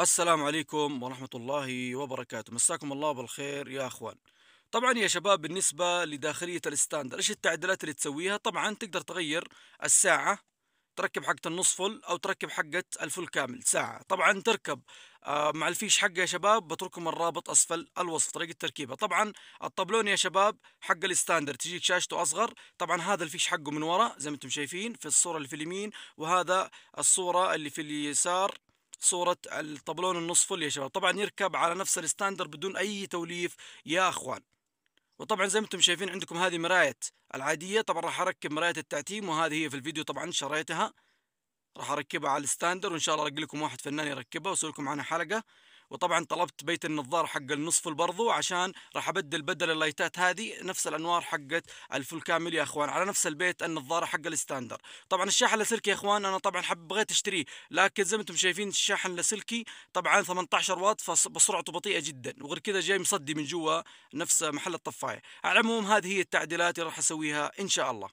السلام عليكم ورحمة الله وبركاته مساكم الله بالخير يا أخوان طبعا يا شباب بالنسبة لداخلية الستاندر ايش التعديلات اللي تسويها طبعا تقدر تغير الساعة تركب حقة النص فل او تركب حقة الفل كامل ساعة طبعا تركب آه، مع الفيش حقه يا شباب بترككم الرابط اسفل الوصف طريقة تركيبها طبعا الطبلون يا شباب حق الستاندر تجيك شاشته اصغر طبعا هذا الفيش حقه من وراء زي ما انتم شايفين في الصورة اللي في اليمين وهذا الصورة اللي في اليسار صورة الطبلون النصف يا شباب طبعا يركب على نفس الستاندر بدون أي توليف يا أخوان وطبعا زي ما انتم شايفين عندكم هذه مراية العادية طبعا راح اركب مراية التعتيم وهذه هي في الفيديو طبعا شريتها راح اركبها على الستاندر وان شاء الله ارقي لكم واحد فنان يركبها واسوي لكم عنها حلقه وطبعا طلبت بيت النظار حق النصفل برضو عشان راح ابدل بدل اللايتات هذه نفس الانوار حقت الفل كامل يا اخوان على نفس البيت النظاره حق الستاندر طبعا الشاحن اللاسلكي يا اخوان انا طبعا حب بغيت اشتريه لكن زي ما انتم شايفين الشاحن اللاسلكي طبعا 18 واط فسرعته بطيئه جدا وغير كذا جاي مصدي من جوا نفس محل الطفايه على العموم هذه هي التعديلات اللي راح اسويها ان شاء الله